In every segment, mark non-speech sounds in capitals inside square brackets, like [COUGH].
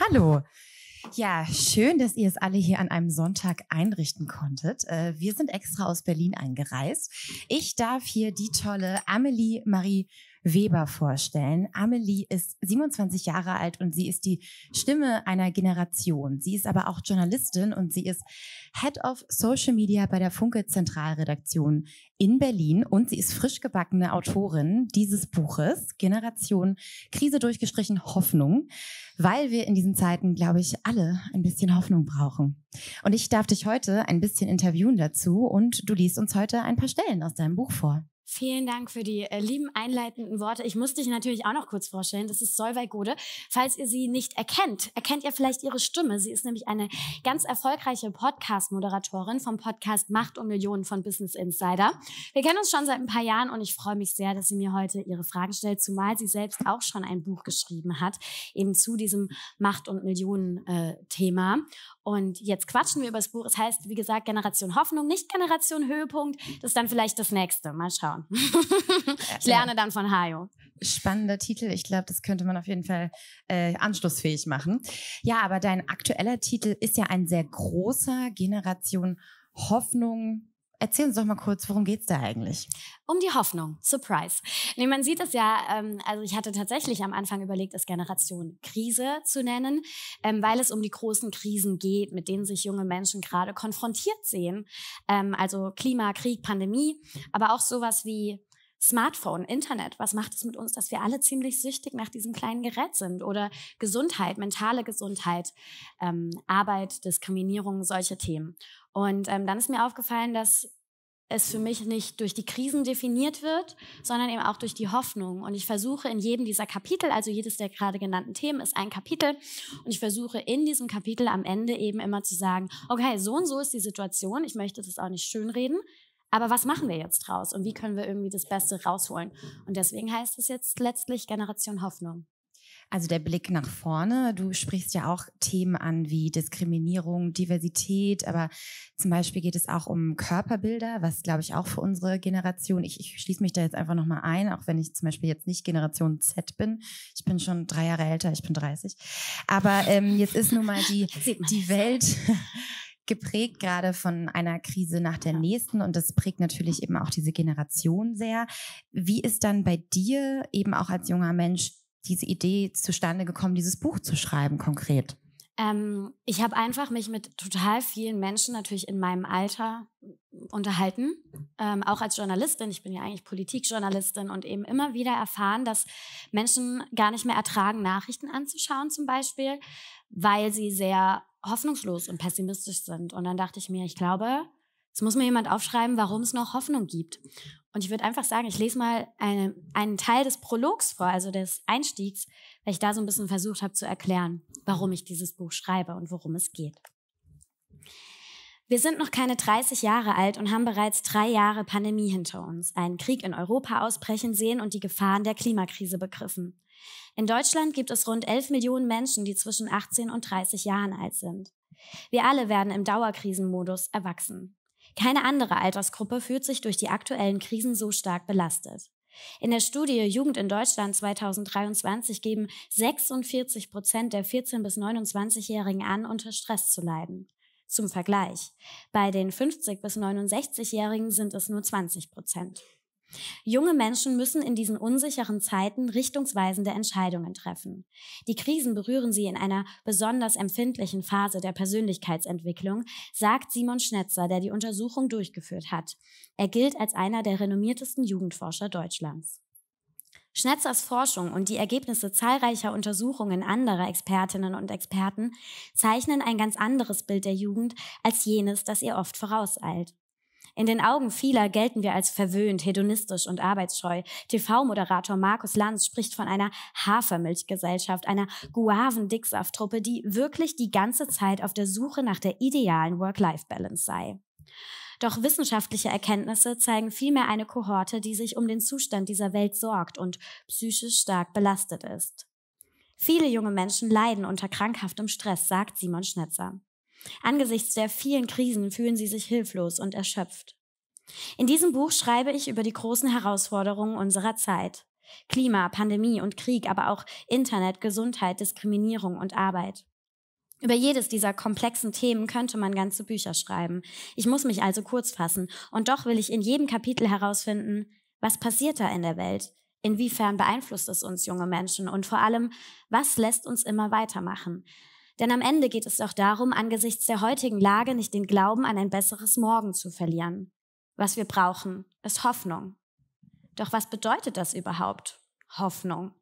Hallo. Ja, schön, dass ihr es alle hier an einem Sonntag einrichten konntet. Äh, wir sind extra aus Berlin eingereist. Ich darf hier die tolle Amelie Marie Weber vorstellen. Amelie ist 27 Jahre alt und sie ist die Stimme einer Generation. Sie ist aber auch Journalistin und sie ist Head of Social Media bei der Funke Zentralredaktion in Berlin und sie ist frisch gebackene Autorin dieses Buches Generation Krise durchgestrichen Hoffnung, weil wir in diesen Zeiten, glaube ich, alle ein bisschen Hoffnung brauchen. Und ich darf dich heute ein bisschen interviewen dazu und du liest uns heute ein paar Stellen aus deinem Buch vor. Vielen Dank für die äh, lieben einleitenden Worte. Ich muss dich natürlich auch noch kurz vorstellen. Das ist Solveig Gode. Falls ihr sie nicht erkennt, erkennt ihr vielleicht ihre Stimme. Sie ist nämlich eine ganz erfolgreiche Podcast-Moderatorin vom Podcast Macht und Millionen von Business Insider. Wir kennen uns schon seit ein paar Jahren und ich freue mich sehr, dass sie mir heute ihre Fragen stellt, zumal sie selbst auch schon ein Buch geschrieben hat, eben zu diesem Macht und Millionen-Thema. Äh, und jetzt quatschen wir über das Buch. Es heißt, wie gesagt, Generation Hoffnung, nicht Generation Höhepunkt. Das ist dann vielleicht das nächste. Mal schauen schauen. [LAUGHS] Äh, ich lerne dann von Hayo. Spannender Titel. Ich glaube, das könnte man auf jeden Fall äh, anschlussfähig machen. Ja, aber dein aktueller Titel ist ja ein sehr großer Generation Hoffnung, Erzähl uns doch mal kurz, worum geht es da eigentlich? Um die Hoffnung. Surprise. Nee, man sieht es ja, ähm, also ich hatte tatsächlich am Anfang überlegt, es Generation Krise zu nennen, ähm, weil es um die großen Krisen geht, mit denen sich junge Menschen gerade konfrontiert sehen. Ähm, also Klima, Krieg, Pandemie, aber auch sowas wie Smartphone, Internet, was macht es mit uns, dass wir alle ziemlich süchtig nach diesem kleinen Gerät sind? Oder Gesundheit, mentale Gesundheit, ähm, Arbeit, Diskriminierung, solche Themen. Und ähm, dann ist mir aufgefallen, dass es für mich nicht durch die Krisen definiert wird, sondern eben auch durch die Hoffnung. Und ich versuche in jedem dieser Kapitel, also jedes der gerade genannten Themen ist ein Kapitel, und ich versuche in diesem Kapitel am Ende eben immer zu sagen, okay, so und so ist die Situation, ich möchte das auch nicht schönreden, aber was machen wir jetzt draus und wie können wir irgendwie das Beste rausholen? Und deswegen heißt es jetzt letztlich Generation Hoffnung. Also der Blick nach vorne. Du sprichst ja auch Themen an wie Diskriminierung, Diversität, aber zum Beispiel geht es auch um Körperbilder, was glaube ich auch für unsere Generation. Ich, ich schließe mich da jetzt einfach nochmal ein, auch wenn ich zum Beispiel jetzt nicht Generation Z bin. Ich bin schon drei Jahre älter, ich bin 30. Aber ähm, jetzt ist nun mal die, [LAUGHS] die Welt [LAUGHS] geprägt gerade von einer Krise nach der nächsten und das prägt natürlich eben auch diese Generation sehr. Wie ist dann bei dir eben auch als junger Mensch diese Idee zustande gekommen, dieses Buch zu schreiben konkret? Ähm, ich habe einfach mich mit total vielen Menschen natürlich in meinem Alter unterhalten, ähm, auch als Journalistin. Ich bin ja eigentlich Politikjournalistin und eben immer wieder erfahren, dass Menschen gar nicht mehr ertragen, Nachrichten anzuschauen zum Beispiel, weil sie sehr hoffnungslos und pessimistisch sind. Und dann dachte ich mir, ich glaube, es muss mir jemand aufschreiben, warum es noch Hoffnung gibt. Und ich würde einfach sagen, ich lese mal eine, einen Teil des Prologs vor, also des Einstiegs, weil ich da so ein bisschen versucht habe zu erklären, warum ich dieses Buch schreibe und worum es geht. Wir sind noch keine 30 Jahre alt und haben bereits drei Jahre Pandemie hinter uns, einen Krieg in Europa ausbrechen sehen und die Gefahren der Klimakrise begriffen. In Deutschland gibt es rund 11 Millionen Menschen, die zwischen 18 und 30 Jahren alt sind. Wir alle werden im Dauerkrisenmodus erwachsen. Keine andere Altersgruppe fühlt sich durch die aktuellen Krisen so stark belastet. In der Studie Jugend in Deutschland 2023 geben 46 Prozent der 14- bis 29-Jährigen an, unter Stress zu leiden. Zum Vergleich, bei den 50- bis 69-Jährigen sind es nur 20 Prozent. Junge Menschen müssen in diesen unsicheren Zeiten richtungsweisende Entscheidungen treffen. Die Krisen berühren sie in einer besonders empfindlichen Phase der Persönlichkeitsentwicklung, sagt Simon Schnetzer, der die Untersuchung durchgeführt hat. Er gilt als einer der renommiertesten Jugendforscher Deutschlands. Schnetzers Forschung und die Ergebnisse zahlreicher Untersuchungen anderer Expertinnen und Experten zeichnen ein ganz anderes Bild der Jugend als jenes, das ihr oft vorauseilt. In den Augen vieler gelten wir als verwöhnt, hedonistisch und arbeitsscheu. TV-Moderator Markus Lanz spricht von einer Hafermilchgesellschaft, einer guaven truppe die wirklich die ganze Zeit auf der Suche nach der idealen Work-Life-Balance sei. Doch wissenschaftliche Erkenntnisse zeigen vielmehr eine Kohorte, die sich um den Zustand dieser Welt sorgt und psychisch stark belastet ist. Viele junge Menschen leiden unter krankhaftem Stress, sagt Simon Schnetzer. Angesichts der vielen Krisen fühlen sie sich hilflos und erschöpft. In diesem Buch schreibe ich über die großen Herausforderungen unserer Zeit. Klima, Pandemie und Krieg, aber auch Internet, Gesundheit, Diskriminierung und Arbeit. Über jedes dieser komplexen Themen könnte man ganze Bücher schreiben. Ich muss mich also kurz fassen. Und doch will ich in jedem Kapitel herausfinden, was passiert da in der Welt? Inwiefern beeinflusst es uns junge Menschen? Und vor allem, was lässt uns immer weitermachen? Denn am Ende geht es doch darum, angesichts der heutigen Lage nicht den Glauben an ein besseres Morgen zu verlieren. Was wir brauchen, ist Hoffnung. Doch was bedeutet das überhaupt? Hoffnung.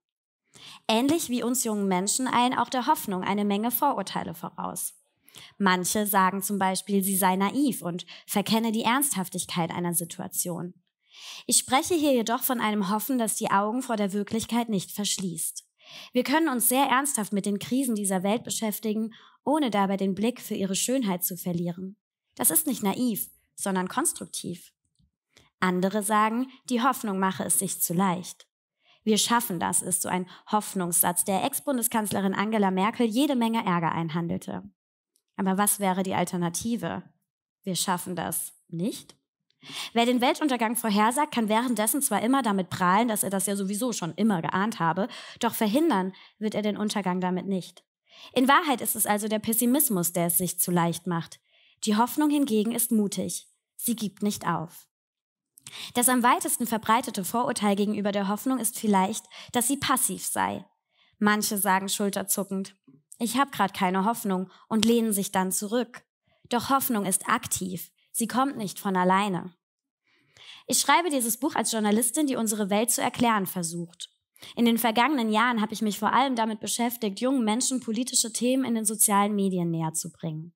Ähnlich wie uns jungen Menschen eilen auch der Hoffnung eine Menge Vorurteile voraus. Manche sagen zum Beispiel, sie sei naiv und verkenne die Ernsthaftigkeit einer Situation. Ich spreche hier jedoch von einem Hoffen, das die Augen vor der Wirklichkeit nicht verschließt. Wir können uns sehr ernsthaft mit den Krisen dieser Welt beschäftigen, ohne dabei den Blick für ihre Schönheit zu verlieren. Das ist nicht naiv, sondern konstruktiv. Andere sagen, die Hoffnung mache es sich zu leicht. Wir schaffen das ist so ein Hoffnungssatz, der Ex-Bundeskanzlerin Angela Merkel jede Menge Ärger einhandelte. Aber was wäre die Alternative? Wir schaffen das nicht? Wer den Weltuntergang vorhersagt, kann währenddessen zwar immer damit prahlen, dass er das ja sowieso schon immer geahnt habe, doch verhindern wird er den Untergang damit nicht. In Wahrheit ist es also der Pessimismus, der es sich zu leicht macht. Die Hoffnung hingegen ist mutig. Sie gibt nicht auf. Das am weitesten verbreitete Vorurteil gegenüber der Hoffnung ist vielleicht, dass sie passiv sei. Manche sagen schulterzuckend, ich habe gerade keine Hoffnung und lehnen sich dann zurück. Doch Hoffnung ist aktiv. Sie kommt nicht von alleine. Ich schreibe dieses Buch als Journalistin, die unsere Welt zu erklären versucht. In den vergangenen Jahren habe ich mich vor allem damit beschäftigt, jungen Menschen politische Themen in den sozialen Medien näher zu bringen.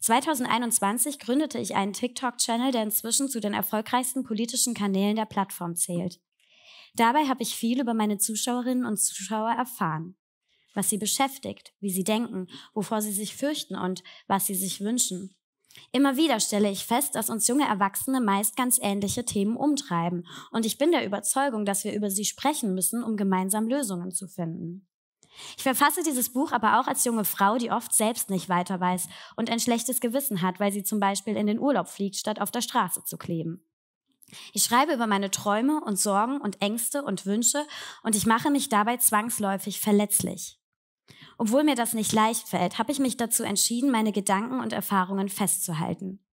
2021 gründete ich einen TikTok-Channel, der inzwischen zu den erfolgreichsten politischen Kanälen der Plattform zählt. Dabei habe ich viel über meine Zuschauerinnen und Zuschauer erfahren. Was sie beschäftigt, wie sie denken, wovor sie sich fürchten und was sie sich wünschen. Immer wieder stelle ich fest, dass uns junge Erwachsene meist ganz ähnliche Themen umtreiben. Und ich bin der Überzeugung, dass wir über sie sprechen müssen, um gemeinsam Lösungen zu finden. Ich verfasse dieses Buch aber auch als junge Frau, die oft selbst nicht weiter weiß und ein schlechtes Gewissen hat, weil sie zum Beispiel in den Urlaub fliegt, statt auf der Straße zu kleben. Ich schreibe über meine Träume und Sorgen und Ängste und Wünsche und ich mache mich dabei zwangsläufig verletzlich. Obwohl mir das nicht leicht fällt, habe ich mich dazu entschieden, meine Gedanken und Erfahrungen festzuhalten.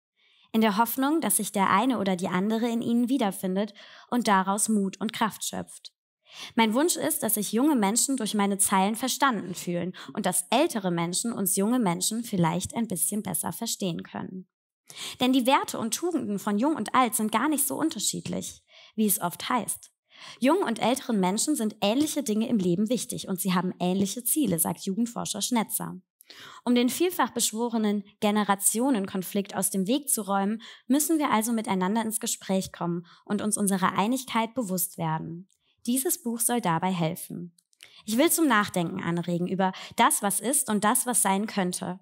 In der Hoffnung, dass sich der eine oder die andere in ihnen wiederfindet und daraus Mut und Kraft schöpft. Mein Wunsch ist, dass sich junge Menschen durch meine Zeilen verstanden fühlen und dass ältere Menschen uns junge Menschen vielleicht ein bisschen besser verstehen können. Denn die Werte und Tugenden von Jung und Alt sind gar nicht so unterschiedlich, wie es oft heißt. Jungen und älteren Menschen sind ähnliche Dinge im Leben wichtig und sie haben ähnliche Ziele, sagt Jugendforscher Schnetzer. Um den vielfach beschworenen Generationenkonflikt aus dem Weg zu räumen, müssen wir also miteinander ins Gespräch kommen und uns unserer Einigkeit bewusst werden. Dieses Buch soll dabei helfen. Ich will zum Nachdenken anregen über das, was ist und das, was sein könnte.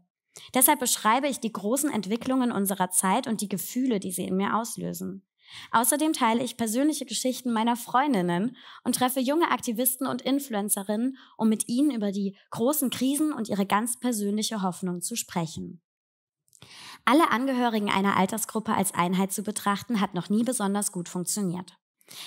Deshalb beschreibe ich die großen Entwicklungen unserer Zeit und die Gefühle, die sie in mir auslösen. Außerdem teile ich persönliche Geschichten meiner Freundinnen und treffe junge Aktivisten und Influencerinnen, um mit ihnen über die großen Krisen und ihre ganz persönliche Hoffnung zu sprechen. Alle Angehörigen einer Altersgruppe als Einheit zu betrachten, hat noch nie besonders gut funktioniert.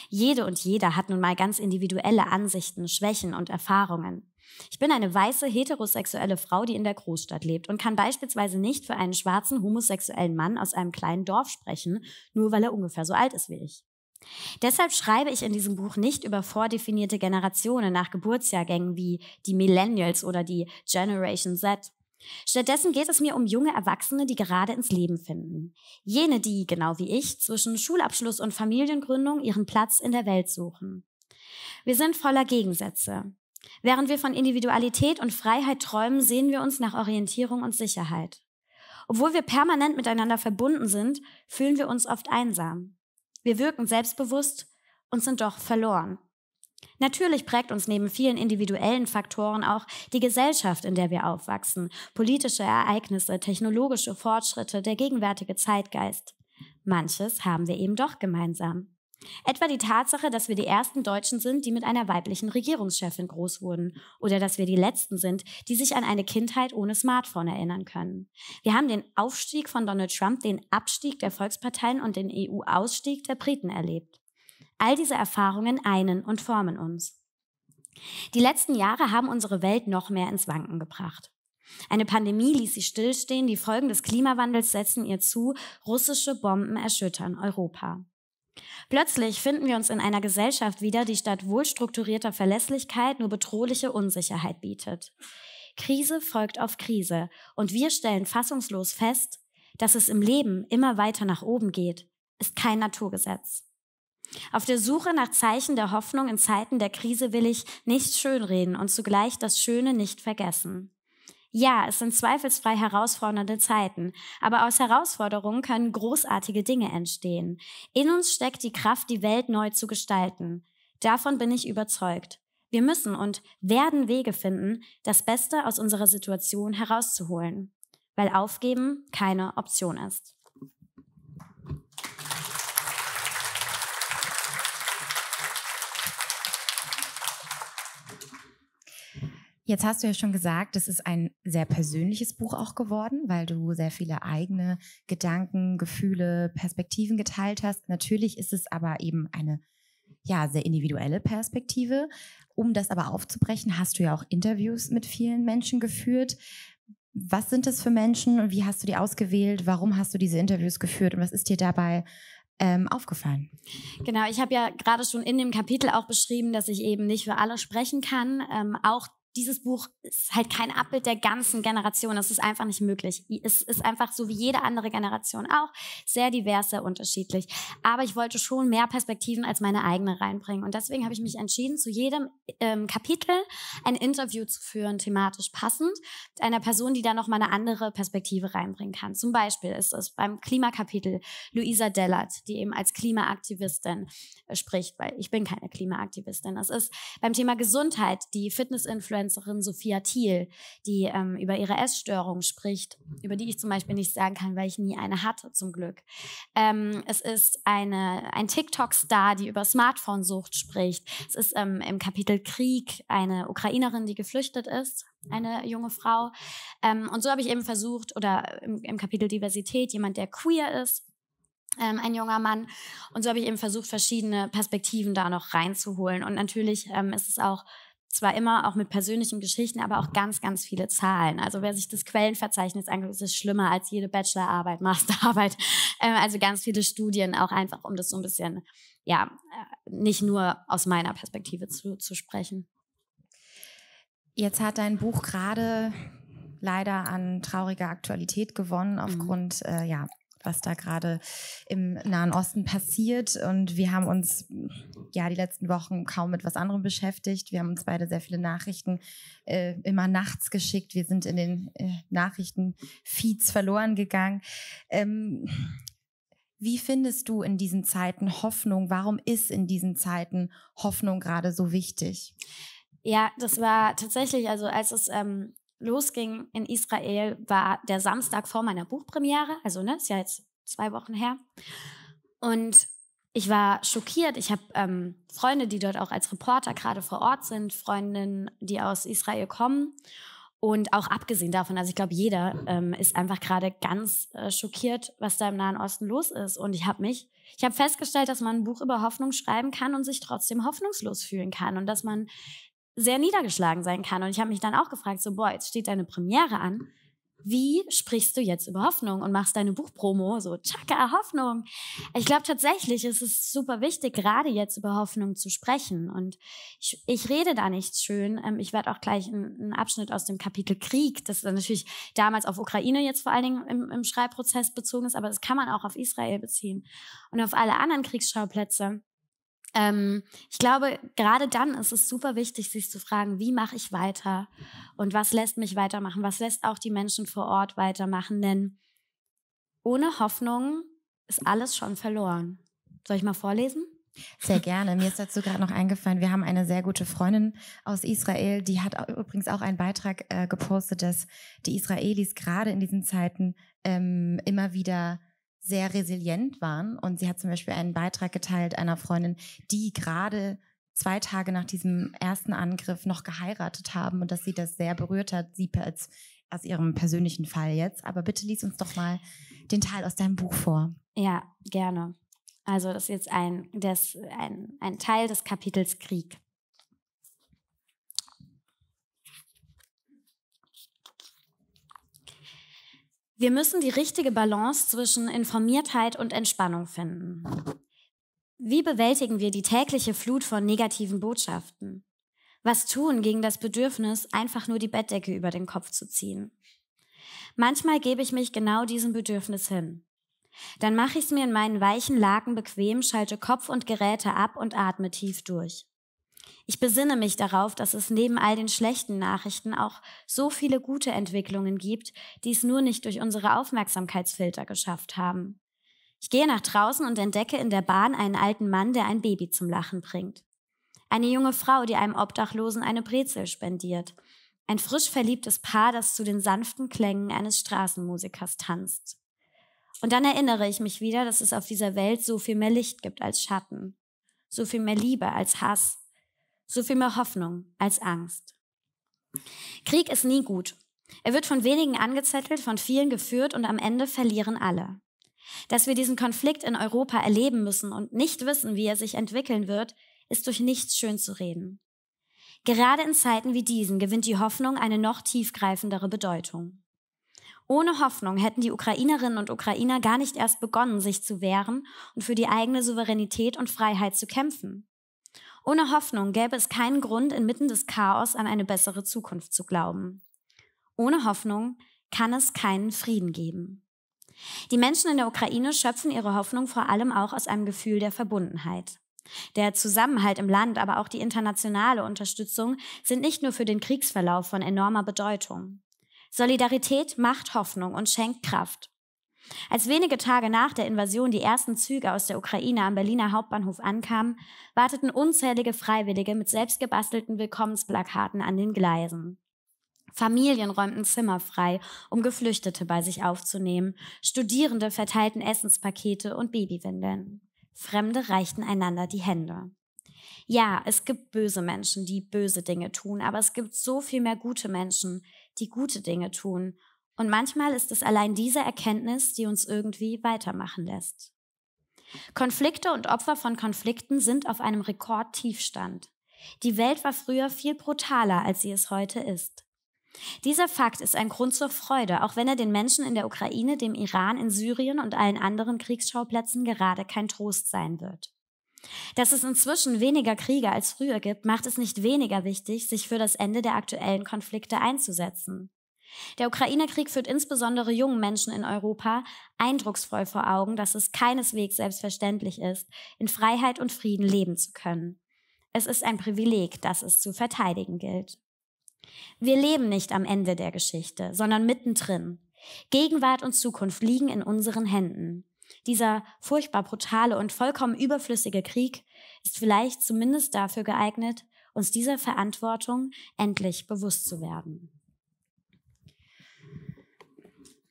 Jede und jeder hat nun mal ganz individuelle Ansichten, Schwächen und Erfahrungen. Ich bin eine weiße heterosexuelle Frau, die in der Großstadt lebt und kann beispielsweise nicht für einen schwarzen homosexuellen Mann aus einem kleinen Dorf sprechen, nur weil er ungefähr so alt ist wie ich. Deshalb schreibe ich in diesem Buch nicht über vordefinierte Generationen nach Geburtsjahrgängen wie die Millennials oder die Generation Z. Stattdessen geht es mir um junge Erwachsene, die gerade ins Leben finden. Jene, die, genau wie ich, zwischen Schulabschluss und Familiengründung ihren Platz in der Welt suchen. Wir sind voller Gegensätze. Während wir von Individualität und Freiheit träumen, sehen wir uns nach Orientierung und Sicherheit. Obwohl wir permanent miteinander verbunden sind, fühlen wir uns oft einsam. Wir wirken selbstbewusst und sind doch verloren. Natürlich prägt uns neben vielen individuellen Faktoren auch die Gesellschaft, in der wir aufwachsen, politische Ereignisse, technologische Fortschritte, der gegenwärtige Zeitgeist. Manches haben wir eben doch gemeinsam. Etwa die Tatsache, dass wir die ersten Deutschen sind, die mit einer weiblichen Regierungschefin groß wurden. Oder dass wir die letzten sind, die sich an eine Kindheit ohne Smartphone erinnern können. Wir haben den Aufstieg von Donald Trump, den Abstieg der Volksparteien und den EU-Ausstieg der Briten erlebt. All diese Erfahrungen einen und formen uns. Die letzten Jahre haben unsere Welt noch mehr ins Wanken gebracht. Eine Pandemie ließ sie stillstehen, die Folgen des Klimawandels setzen ihr zu, russische Bomben erschüttern Europa. Plötzlich finden wir uns in einer Gesellschaft wieder, die statt wohlstrukturierter Verlässlichkeit nur bedrohliche Unsicherheit bietet. Krise folgt auf Krise und wir stellen fassungslos fest, dass es im Leben immer weiter nach oben geht, ist kein Naturgesetz. Auf der Suche nach Zeichen der Hoffnung in Zeiten der Krise will ich nicht schönreden und zugleich das Schöne nicht vergessen. Ja, es sind zweifelsfrei herausfordernde Zeiten, aber aus Herausforderungen können großartige Dinge entstehen. In uns steckt die Kraft, die Welt neu zu gestalten. Davon bin ich überzeugt. Wir müssen und werden Wege finden, das Beste aus unserer Situation herauszuholen, weil Aufgeben keine Option ist. Jetzt hast du ja schon gesagt, das ist ein sehr persönliches Buch auch geworden, weil du sehr viele eigene Gedanken, Gefühle, Perspektiven geteilt hast. Natürlich ist es aber eben eine ja, sehr individuelle Perspektive. Um das aber aufzubrechen, hast du ja auch Interviews mit vielen Menschen geführt. Was sind das für Menschen und wie hast du die ausgewählt? Warum hast du diese Interviews geführt und was ist dir dabei ähm, aufgefallen? Genau, ich habe ja gerade schon in dem Kapitel auch beschrieben, dass ich eben nicht für alle sprechen kann. Ähm, auch dieses Buch ist halt kein Abbild der ganzen Generation. Das ist einfach nicht möglich. Es ist einfach so wie jede andere Generation auch sehr divers, sehr unterschiedlich. Aber ich wollte schon mehr Perspektiven als meine eigene reinbringen. Und deswegen habe ich mich entschieden, zu jedem ähm, Kapitel ein Interview zu führen, thematisch passend, mit einer Person, die da nochmal eine andere Perspektive reinbringen kann. Zum Beispiel ist es beim Klimakapitel Luisa Dellert, die eben als Klimaaktivistin äh, spricht, weil ich bin keine Klimaaktivistin. Es ist beim Thema Gesundheit die Fitnessinfluencer Influencerin Sophia Thiel, die ähm, über ihre Essstörung spricht, mhm. über die ich zum Beispiel nicht sagen kann, weil ich nie eine hatte, zum Glück. Ähm, es ist eine, ein TikTok-Star, die über Smartphone-Sucht spricht. Es ist ähm, im Kapitel Krieg eine Ukrainerin, die geflüchtet ist, eine mhm. junge Frau. Ähm, und so habe ich eben versucht, oder im, ähm, im Kapitel Diversität, jemand, der queer ist, ähm, ein junger Mann. Und so habe ich eben versucht, verschiedene Perspektiven da noch reinzuholen. Und natürlich ähm, ist es auch zwar immer auch mit persönlichen Geschichten, aber auch ganz, ganz viele Zahlen. Also wer sich das Quellenverzeichnis anguckt, ist es schlimmer als jede Bachelorarbeit, [LAUGHS] Masterarbeit. Ähm, also ganz viele Studien, auch einfach, um das so ein bisschen, ja, äh, nicht nur aus meiner Perspektive zu, zu sprechen. Jetzt hat dein Buch gerade leider an trauriger Aktualität gewonnen mhm. aufgrund mhm. äh, ja, was da gerade im Nahen Osten passiert. Und wir haben uns ja die letzten Wochen kaum mit was anderem beschäftigt. Wir haben uns beide sehr viele Nachrichten äh, immer nachts geschickt. Wir sind in den äh, Nachrichtenfeeds verloren gegangen. Ähm, wie findest du in diesen Zeiten Hoffnung? Warum ist in diesen Zeiten Hoffnung gerade so wichtig? Ja, das war tatsächlich, also als es ähm, losging in Israel, war der Samstag vor meiner Buchpremiere. Also, ne, ist ja jetzt zwei Wochen her. Und ich war schockiert. Ich habe ähm, Freunde, die dort auch als Reporter gerade vor Ort sind, Freundinnen, die aus Israel kommen. Und auch abgesehen davon, also ich glaube, jeder ähm, ist einfach gerade ganz äh, schockiert, was da im Nahen Osten los ist. Und ich habe mich, ich habe festgestellt, dass man ein Buch über Hoffnung schreiben kann und sich trotzdem hoffnungslos fühlen kann und dass man sehr niedergeschlagen sein kann. Und ich habe mich dann auch gefragt, so, boah, jetzt steht deine Premiere an. Wie sprichst du jetzt über Hoffnung und machst deine Buchpromo? So, tschakka, Hoffnung. Ich glaube tatsächlich, ist es super wichtig, gerade jetzt über Hoffnung zu sprechen. Und ich, ich rede da nicht schön. Ähm, ich werde auch gleich einen, Abschnitt aus dem Kapitel Krieg, das natürlich damals auf Ukraine jetzt vor allen Dingen im, im Schreibprozess bezogen ist, aber das kann man auch auf Israel beziehen und auf alle anderen Kriegsschauplätze ähm, ich glaube, gerade dann ist es super wichtig, sich zu fragen, wie mache ich weiter und was lässt mich weitermachen, was lässt auch die Menschen vor Ort weitermachen, denn ohne Hoffnung ist alles schon verloren. Soll ich mal vorlesen? Sehr [LAUGHS] gerne. Mir ist dazu gerade noch eingefallen, wir haben eine sehr gute Freundin aus Israel, die hat auch, übrigens auch einen Beitrag äh, gepostet, dass die Israelis gerade in diesen Zeiten ähm, immer wieder sehr resilient waren. Und sie hat zum Beispiel einen Beitrag geteilt einer Freundin, die gerade zwei Tage nach diesem ersten Angriff noch geheiratet haben und dass sie das sehr berührt hat, sie als aus ihrem persönlichen Fall jetzt. Aber bitte lies uns doch mal den Teil aus deinem Buch vor. Ja, gerne. Also das ist jetzt ein, das, ein, ein Teil des Kapitels Krieg. Wir müssen die richtige Balance zwischen Informiertheit und Entspannung finden. Wie bewältigen wir die tägliche Flut von negativen Botschaften? Was tun gegen das Bedürfnis, einfach nur die Bettdecke über den Kopf zu ziehen? Manchmal gebe ich mich genau diesem Bedürfnis hin. Dann mache ich es mir in meinen weichen Laken bequem, schalte Kopf und Geräte ab und atme tief durch. Ich besinne mich darauf, dass es neben all den schlechten Nachrichten auch so viele gute Entwicklungen gibt, die es nur nicht durch unsere Aufmerksamkeitsfilter geschafft haben. Ich gehe nach draußen und entdecke in der Bahn einen alten Mann, der ein Baby zum Lachen bringt. Eine junge Frau, die einem Obdachlosen eine Brezel spendiert. Ein frisch verliebtes Paar, das zu den sanften Klängen eines Straßenmusikers tanzt. Und dann erinnere ich mich wieder, dass es auf dieser Welt so viel mehr Licht gibt als Schatten, so viel mehr Liebe als Hass, so viel mehr Hoffnung als Angst. Krieg ist nie gut. Er wird von wenigen angezettelt, von vielen geführt und am Ende verlieren alle. Dass wir diesen Konflikt in Europa erleben müssen und nicht wissen, wie er sich entwickeln wird, ist durch nichts schön zu reden. Gerade in Zeiten wie diesen gewinnt die Hoffnung eine noch tiefgreifendere Bedeutung. Ohne Hoffnung hätten die Ukrainerinnen und Ukrainer gar nicht erst begonnen, sich zu wehren und für die eigene Souveränität und Freiheit zu kämpfen. Ohne Hoffnung gäbe es keinen Grund, inmitten des Chaos an eine bessere Zukunft zu glauben. Ohne Hoffnung kann es keinen Frieden geben. Die Menschen in der Ukraine schöpfen ihre Hoffnung vor allem auch aus einem Gefühl der Verbundenheit. Der Zusammenhalt im Land, aber auch die internationale Unterstützung sind nicht nur für den Kriegsverlauf von enormer Bedeutung. Solidarität macht Hoffnung und schenkt Kraft. Als wenige Tage nach der Invasion die ersten Züge aus der Ukraine am Berliner Hauptbahnhof ankamen, warteten unzählige Freiwillige mit selbstgebastelten Willkommensplakaten an den Gleisen. Familien räumten Zimmer frei, um Geflüchtete bei sich aufzunehmen. Studierende verteilten Essenspakete und Babywindeln. Fremde reichten einander die Hände. Ja, es gibt böse Menschen, die böse Dinge tun, aber es gibt so viel mehr gute Menschen, die gute Dinge tun und manchmal ist es allein diese Erkenntnis, die uns irgendwie weitermachen lässt. Konflikte und Opfer von Konflikten sind auf einem Rekordtiefstand. Die Welt war früher viel brutaler, als sie es heute ist. Dieser Fakt ist ein Grund zur Freude, auch wenn er den Menschen in der Ukraine, dem Iran, in Syrien und allen anderen Kriegsschauplätzen gerade kein Trost sein wird. Dass es inzwischen weniger Kriege als früher gibt, macht es nicht weniger wichtig, sich für das Ende der aktuellen Konflikte einzusetzen. Der Ukraine-Krieg führt insbesondere jungen Menschen in Europa eindrucksvoll vor Augen, dass es keineswegs selbstverständlich ist, in Freiheit und Frieden leben zu können. Es ist ein Privileg, das es zu verteidigen gilt. Wir leben nicht am Ende der Geschichte, sondern mittendrin. Gegenwart und Zukunft liegen in unseren Händen. Dieser furchtbar brutale und vollkommen überflüssige Krieg ist vielleicht zumindest dafür geeignet, uns dieser Verantwortung endlich bewusst zu werden.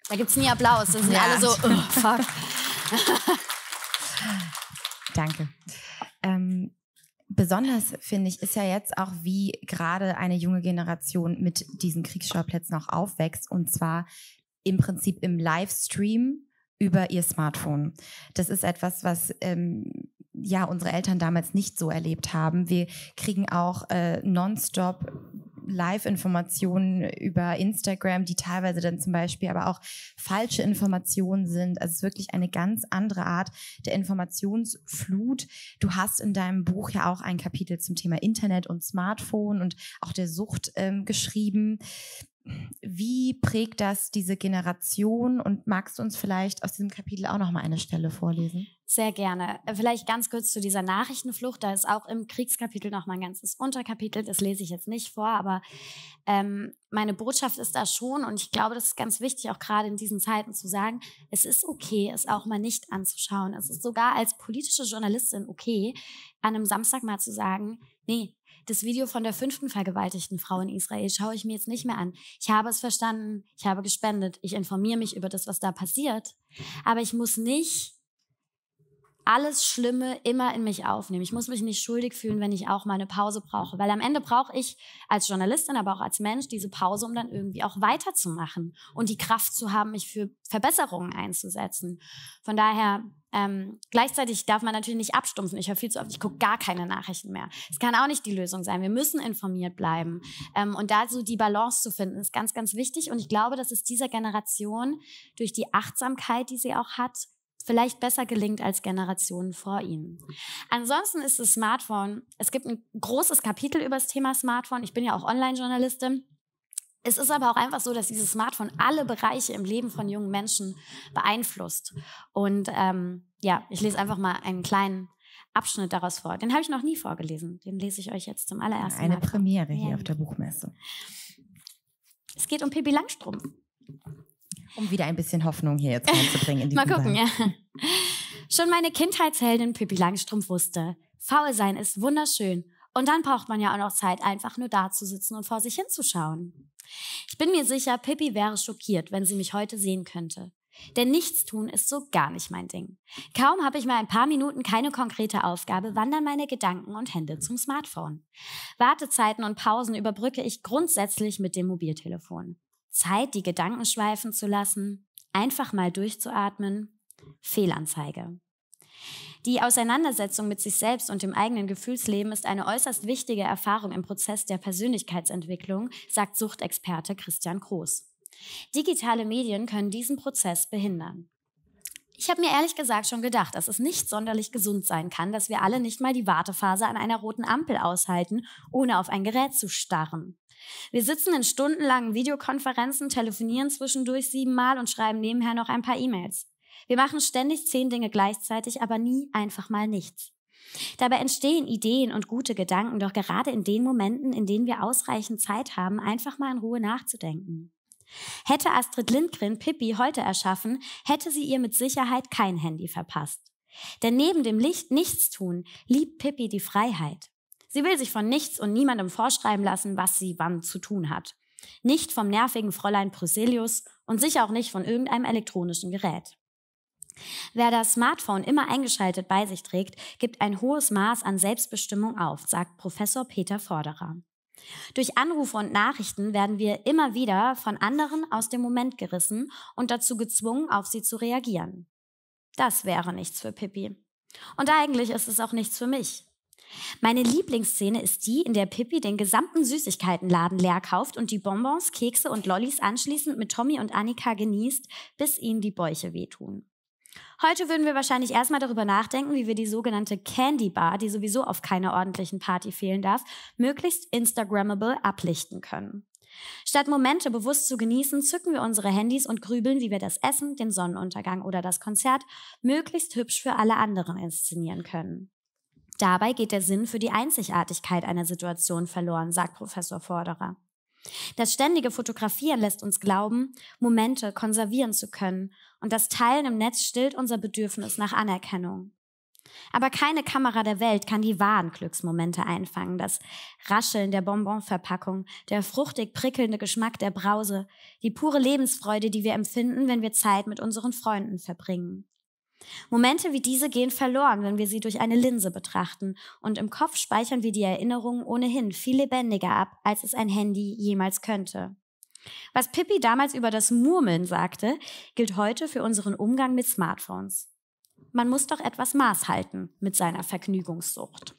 Da gibt es nie Applaus. Da sind ja. alle so, oh, fuck. [LAUGHS] Danke. Ähm, besonders finde ich, ist ja jetzt auch, wie gerade eine junge Generation mit diesen Kriegsschauplätzen auch aufwächst. Und zwar im Prinzip im Livestream über ihr Smartphone. Das ist etwas, was ähm, ja unsere Eltern damals nicht so erlebt haben. Wir kriegen auch äh, nonstop Live-Informationen über Instagram, die teilweise dann zum Beispiel aber auch falsche Informationen sind. Also es ist wirklich eine ganz andere Art der Informationsflut. Du hast in deinem Buch ja auch ein Kapitel zum Thema Internet und Smartphone und auch der Sucht ähm, geschrieben. Wie prägt das diese Generation? Und magst du uns vielleicht aus diesem Kapitel auch noch mal eine Stelle vorlesen? Sehr gerne. Äh, vielleicht ganz kurz zu dieser Nachrichtenflucht. Da ist auch im Kriegskapitel noch mal ein ganzes Unterkapitel. Das lese ich jetzt nicht vor, aber ähm, meine Botschaft ist da schon und ich glaube, das ist ganz wichtig, auch gerade in diesen Zeiten zu sagen, es ist okay, es auch mal nicht anzuschauen. Es ist sogar als politische Journalistin okay, an einem Samstag mal zu sagen, nee, das Video von der fünften vergewaltigten Frau in Israel schaue ich mir jetzt nicht mehr an. Ich habe es verstanden, ich habe gespendet, ich informiere mich über das, was da passiert, aber ich muss nicht alles Schlimme immer in mich aufnehmen. Ich muss mich nicht schuldig fühlen, wenn ich auch mal eine Pause brauche, weil am Ende brauche ich als Journalistin, aber auch als Mensch diese Pause, um dann irgendwie auch weiterzumachen und die Kraft zu haben, mich für Verbesserungen einzusetzen. Von daher ähm, gleichzeitig darf man natürlich nicht abstumpfen. Ich höre viel zu oft, ich gucke gar keine Nachrichten mehr. Es kann auch nicht die Lösung sein. Wir müssen informiert bleiben. Ähm, und dazu die Balance zu finden, ist ganz, ganz wichtig. Und ich glaube, dass es dieser Generation durch die Achtsamkeit, die sie auch hat, vielleicht besser gelingt als Generationen vor ihnen. Ansonsten ist das Smartphone, es gibt ein großes Kapitel über das Thema Smartphone. Ich bin ja auch Online-Journalistin. Es ist aber auch einfach so, dass dieses Smartphone alle Bereiche im Leben von jungen Menschen beeinflusst. Und ähm, ja, ich lese einfach mal einen kleinen Abschnitt daraus vor. Den habe ich noch nie vorgelesen. Den lese ich euch jetzt zum allerersten Eine Mal. Eine Premiere hier ja. auf der Buchmesse. Es geht um Pippi Langstrumpf. Um wieder ein bisschen Hoffnung hier jetzt reinzubringen. In [LAUGHS] Mal gucken, Ball. ja. Schon meine Kindheitsheldin Pippi Langstrumpf wusste, faul sein ist wunderschön. Und dann braucht man ja auch noch Zeit, einfach nur dazusitzen und vor sich hinzuschauen. Ich bin mir sicher, Pippi wäre schockiert, wenn sie mich heute sehen könnte. Denn nichts tun ist so gar nicht mein Ding. Kaum habe ich mal ein paar Minuten keine konkrete Aufgabe, wandern meine Gedanken und Hände zum Smartphone. Wartezeiten und Pausen überbrücke ich grundsätzlich mit dem Mobiltelefon. Zeit, die Gedanken schweifen zu lassen, einfach mal durchzuatmen, Fehlanzeige. Die Auseinandersetzung mit sich selbst und dem eigenen Gefühlsleben ist eine äußerst wichtige Erfahrung im Prozess der Persönlichkeitsentwicklung, sagt Suchtexperte Christian Groß. Digitale Medien können diesen Prozess behindern. Ich habe mir ehrlich gesagt schon gedacht, dass es nicht sonderlich gesund sein kann, dass wir alle nicht mal die Wartephase an einer roten Ampel aushalten, ohne auf ein Gerät zu starren. Wir sitzen in stundenlangen Videokonferenzen, telefonieren zwischendurch siebenmal und schreiben nebenher noch ein paar E-Mails. Wir machen ständig zehn Dinge gleichzeitig, aber nie einfach mal nichts. Dabei entstehen Ideen und gute Gedanken, doch gerade in den Momenten, in denen wir ausreichend Zeit haben, einfach mal in Ruhe nachzudenken. Hätte Astrid Lindgren Pippi heute erschaffen, hätte sie ihr mit Sicherheit kein Handy verpasst. Denn neben dem Licht Nichtstun liebt Pippi die Freiheit. Sie will sich von nichts und niemandem vorschreiben lassen, was sie wann zu tun hat. Nicht vom nervigen Fräulein Priscillius und sicher auch nicht von irgendeinem elektronischen Gerät. Wer das Smartphone immer eingeschaltet bei sich trägt, gibt ein hohes Maß an Selbstbestimmung auf, sagt Professor Peter Vorderer. Durch Anrufe und Nachrichten werden wir immer wieder von anderen aus dem Moment gerissen und dazu gezwungen, auf sie zu reagieren. Das wäre nichts für Pippi. Und eigentlich ist es auch nichts für mich. Meine Lieblingsszene ist die, in der Pippi den gesamten Süßigkeitenladen leer kauft und die Bonbons, Kekse und Lollis anschließend mit Tommy und Annika genießt, bis ihnen die Bäuche wehtun. Heute würden wir wahrscheinlich erstmal darüber nachdenken, wie wir die sogenannte Candy Bar, die sowieso auf keiner ordentlichen Party fehlen darf, möglichst Instagrammable ablichten können. Statt Momente bewusst zu genießen, zücken wir unsere Handys und grübeln, wie wir das Essen, den Sonnenuntergang oder das Konzert möglichst hübsch für alle anderen inszenieren können. Dabei geht der Sinn für die Einzigartigkeit einer Situation verloren, sagt Professor Forderer. Das ständige Fotografieren lässt uns glauben, Momente konservieren zu können und das Teilen im Netz stillt unser Bedürfnis nach Anerkennung. Aber keine Kamera der Welt kann die wahren Glücksmomente einfangen. Das Rascheln der Bonbonverpackung, der fruchtig prickelnde Geschmack der Brause, die pure Lebensfreude, die wir empfinden, wenn wir Zeit mit unseren Freunden verbringen. Momente wie diese gehen verloren, wenn wir sie durch eine Linse betrachten und im Kopf speichern wir die Erinnerungen ohnehin viel lebendiger ab, als es ein Handy jemals könnte. Was Pippi damals über das Murmeln sagte, gilt heute für unseren Umgang mit Smartphones. Man muss doch etwas Maß halten mit seiner Vergnügungssucht.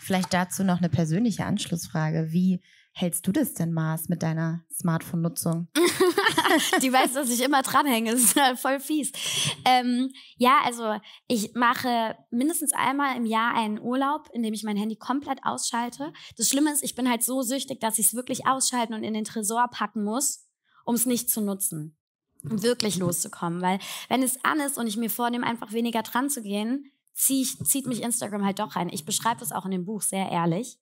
Vielleicht dazu noch eine persönliche Anschlussfrage. Wie hältst du das denn, Mars, mit deiner Smartphone-Nutzung? [LAUGHS] die weiß, dass ich immer dranhänge. Das ist halt voll fies. Ähm, ja, also ich mache mindestens einmal im Jahr einen Urlaub, in dem ich mein Handy komplett ausschalte. Das Schlimme ist, ich bin halt so süchtig, dass ich es wirklich ausschalten und in den Tresor packen muss, um es nicht zu nutzen. Um wirklich mhm. loszukommen. Weil wenn es an ist und ich mir vornehme, einfach weniger dran zu gehen, zieh, zieht mich Instagram halt doch rein. Ich beschreibe das auch in dem Buch sehr ehrlich.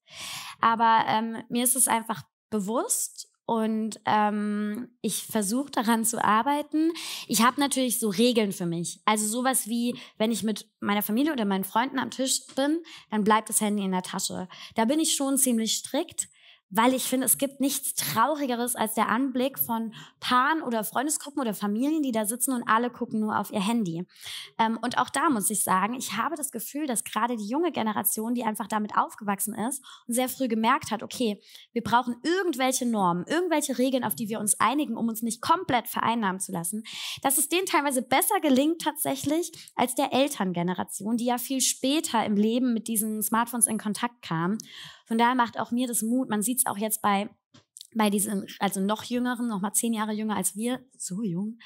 Aber ähm, mir ist es einfach bewusst und ähm, ich versuche daran zu arbeiten. Ich habe natürlich so Regeln für mich. Also sowas wie, wenn ich mit meiner Familie oder meinen Freunden am Tisch bin, dann bleibt das Handy in der Tasche. Da bin ich schon ziemlich strikt weil ich finde, es gibt nichts Traurigeres als der Anblick von Paaren oder Freundesgruppen oder Familien, die da sitzen und alle gucken nur auf ihr Handy. Ähm, und auch da muss ich sagen, ich habe das Gefühl, dass gerade die junge Generation, die einfach damit aufgewachsen ist und sehr früh gemerkt hat, okay, wir brauchen irgendwelche Normen, irgendwelche Regeln, auf die wir uns einigen, um uns nicht komplett vereinnahmen zu lassen, dass es denen teilweise besser gelingt tatsächlich als der Elterngeneration, die ja viel später im Leben mit diesen Smartphones in Kontakt kam. Von daher macht auch mir das Mut. Man sieht es auch jetzt bei bei diesen, also noch jüngeren, noch mal zehn Jahre jünger als wir, so jung,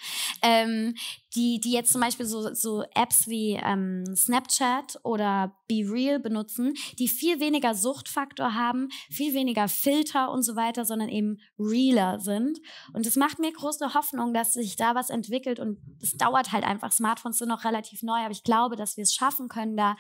ähm, die, die jetzt zum Beispiel so, so Apps wie ähm, Snapchat oder Be Real benutzen, die viel weniger Suchtfaktor haben, viel weniger Filter und so weiter, sondern eben realer sind. Und es macht mir große Hoffnung, dass sich da was entwickelt und es dauert halt einfach. Smartphones sind noch relativ neu, aber ich glaube, dass wir es schaffen können, da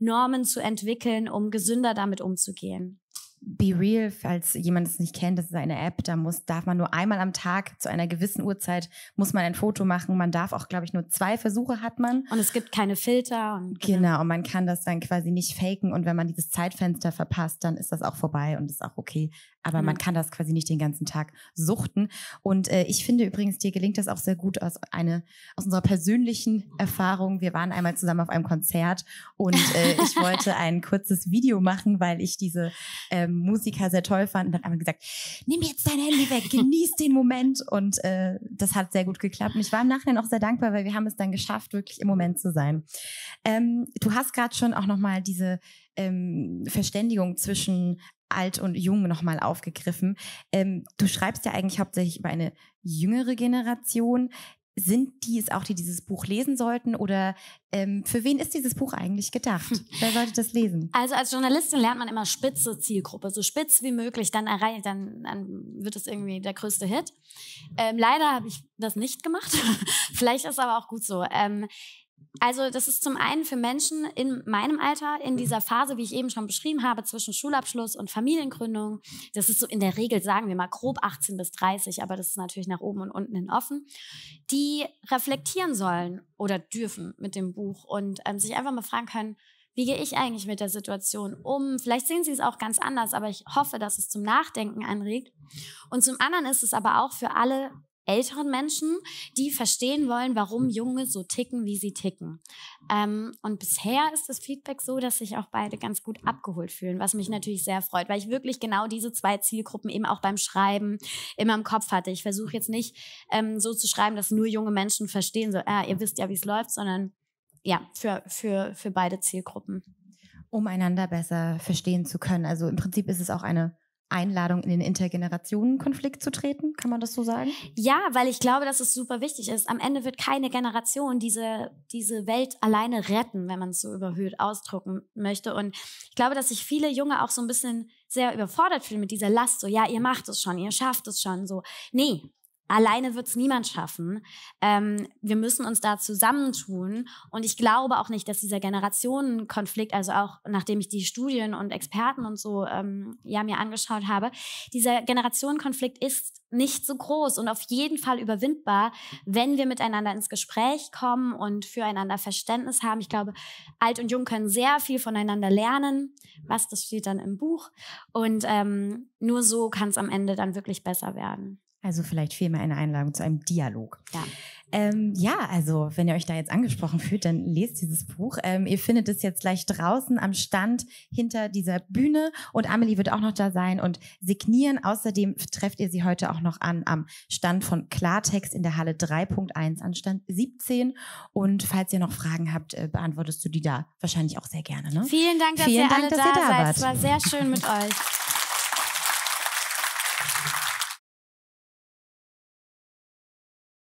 Normen zu entwickeln, um gesünder damit umzugehen. Be Real, falls jemand es nicht kennt, das ist eine App, da muss, darf man nur einmal am Tag zu einer gewissen Uhrzeit muss man ein Foto machen. Man darf auch, glaube ich, nur zwei Versuche hat man. Und es gibt keine Filter. Und, genau. genau. und man kann das dann quasi nicht faken. Und wenn man dieses Zeitfenster verpasst, dann ist das auch vorbei und ist auch okay. Aber mhm. man kann das quasi nicht den ganzen Tag suchten. Und äh, ich finde übrigens, dir gelingt das auch sehr gut aus, eine, aus unserer persönlichen Erfahrung. Wir waren einmal zusammen auf einem Konzert und äh, ich [LAUGHS] wollte ein kurzes Video machen, weil ich diese äh, ähm, Musiker sehr toll fanden, dann haben gesagt, nimm jetzt dein Handy weg, genieß den Moment. Und äh, das hat sehr gut geklappt. Und ich war im Nachhinein auch sehr dankbar, weil wir haben es dann geschafft, wirklich im Moment zu sein. Ähm, du hast gerade schon auch nochmal diese ähm, Verständigung zwischen alt und jung nochmal aufgegriffen. Ähm, du schreibst ja eigentlich hauptsächlich über eine jüngere Generation sind die es auch, die dieses Buch lesen sollten? Oder ähm, für wen ist dieses Buch eigentlich gedacht? Hm. Wer sollte das lesen? Also als Journalistin lernt man immer spitze Zielgruppe, so spitz wie möglich, dann erreicht, dann, dann wird es irgendwie der größte Hit. Ähm, leider habe ich das nicht gemacht. [LAUGHS] Vielleicht ist aber auch gut so. Ähm, also das ist zum einen für Menschen in meinem Alter, in dieser Phase, wie ich eben schon beschrieben habe, zwischen Schulabschluss und Familiengründung. Das ist so in der Regel, sagen wir mal, grob 18 bis 30, aber das ist natürlich nach oben und unten hin offen, die reflektieren sollen oder dürfen mit dem Buch und ähm, sich einfach mal fragen können, wie gehe ich eigentlich mit der Situation um? Vielleicht sehen Sie es auch ganz anders, aber ich hoffe, dass es zum Nachdenken anregt. Und zum anderen ist es aber auch für alle älteren Menschen, die verstehen wollen, warum Junge so ticken, wie sie ticken. Ähm, und bisher ist das Feedback so, dass sich auch beide ganz gut abgeholt fühlen, was mich natürlich sehr freut, weil ich wirklich genau diese zwei Zielgruppen eben auch beim Schreiben immer im Kopf hatte. Ich versuche jetzt nicht ähm, so zu schreiben, dass nur junge Menschen verstehen, so, ah, ihr wisst ja, wie es läuft, sondern ja, für, für, für beide Zielgruppen. Um einander besser verstehen zu können. Also im Prinzip ist es auch eine Einladung in den Intergenerationenkonflikt zu treten, kann man das so sagen? Ja, weil ich glaube, dass es super wichtig ist. Am Ende wird keine Generation diese, diese Welt alleine retten, wenn man es so überhöht ausdrucken möchte. Und ich glaube, dass sich viele Junge auch so ein bisschen sehr überfordert fühlen mit dieser Last. So, ja, ihr macht es schon, ihr schafft es schon. So, nee, Alleine wird es niemand schaffen. Ähm, wir müssen uns da zusammentun. Und ich glaube auch nicht, dass dieser Generationenkonflikt, also auch nachdem ich die Studien und Experten und so ähm, ja mir angeschaut habe, dieser Generationenkonflikt ist nicht so groß und auf jeden Fall überwindbar, wenn wir miteinander ins Gespräch kommen und füreinander Verständnis haben. Ich glaube, alt und jung können sehr viel voneinander lernen. Was, das steht dann im Buch. Und ähm, nur so kann es am Ende dann wirklich besser werden. Also vielleicht vielmehr eine Einladung zu einem Dialog. Ja. Ähm, ja, also wenn ihr euch da jetzt angesprochen fühlt, dann lest dieses Buch. Ähm, ihr findet es jetzt gleich draußen am Stand hinter dieser Bühne und Amelie wird auch noch da sein und signieren. Außerdem trefft ihr sie heute auch noch an am Stand von Klartext in der Halle 3.1 an Stand 17. Und falls ihr noch Fragen habt, äh, beantwortest du die da wahrscheinlich auch sehr gerne. Ne? Vielen Dank, dass Vielen ihr Dank, alle dass da, ihr da seid. Wart. Es war sehr schön mit [LAUGHS] euch.